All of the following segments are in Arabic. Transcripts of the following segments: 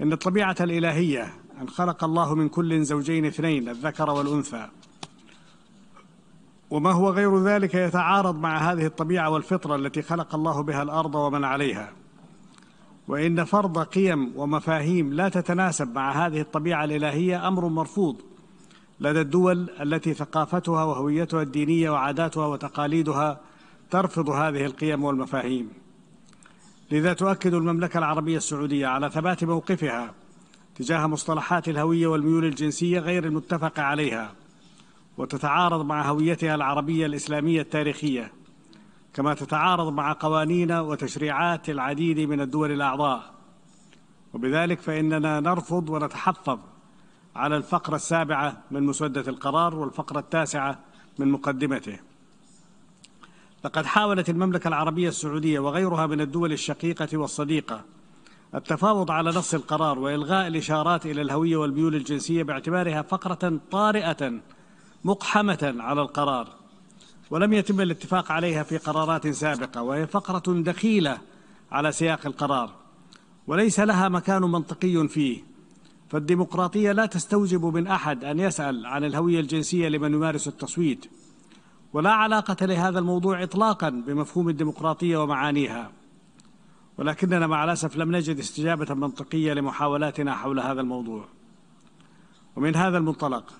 إن الطبيعة الإلهية أن خلق الله من كل زوجين اثنين الذكر والأنثى وما هو غير ذلك يتعارض مع هذه الطبيعة والفطرة التي خلق الله بها الأرض ومن عليها وإن فرض قيم ومفاهيم لا تتناسب مع هذه الطبيعة الإلهية أمر مرفوض لدى الدول التي ثقافتها وهويتها الدينية وعاداتها وتقاليدها ترفض هذه القيم والمفاهيم لذا تؤكد المملكة العربية السعودية على ثبات موقفها تجاه مصطلحات الهوية والميول الجنسية غير المتفق عليها وتتعارض مع هويتها العربية الإسلامية التاريخية كما تتعارض مع قوانين وتشريعات العديد من الدول الأعضاء وبذلك فإننا نرفض ونتحفظ على الفقرة السابعة من مسودة القرار والفقرة التاسعة من مقدمته لقد حاولت المملكة العربية السعودية وغيرها من الدول الشقيقة والصديقة التفاوض على نص القرار وإلغاء الإشارات إلى الهوية والميول الجنسية باعتبارها فقرة طارئة مقحمة على القرار ولم يتم الاتفاق عليها في قرارات سابقة وهي فقرة دخيلة على سياق القرار وليس لها مكان منطقي فيه فالديمقراطية لا تستوجب من أحد أن يسأل عن الهوية الجنسية لمن يمارس التصويت ولا علاقة لهذا الموضوع إطلاقا بمفهوم الديمقراطية ومعانيها ولكننا مع الأسف لم نجد استجابة منطقية لمحاولاتنا حول هذا الموضوع ومن هذا المنطلق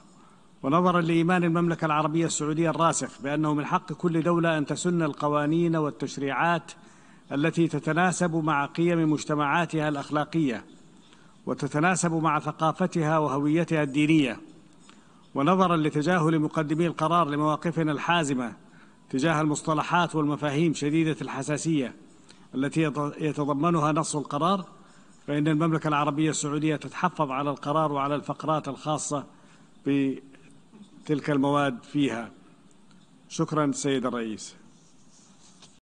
ونظرا لإيمان المملكة العربية السعودية الراسخ بأنه من حق كل دولة أن تسن القوانين والتشريعات التي تتناسب مع قيم مجتمعاتها الأخلاقية وتتناسب مع ثقافتها وهويتها الدينيه ونظرا لتجاهل مقدمي القرار لمواقفنا الحازمة تجاه المصطلحات والمفاهيم شديدة الحساسية التي يتضمنها نص القرار فإن المملكة العربية السعودية تتحفظ على القرار وعلى الفقرات الخاصة بتلك المواد فيها شكرا سيد الرئيس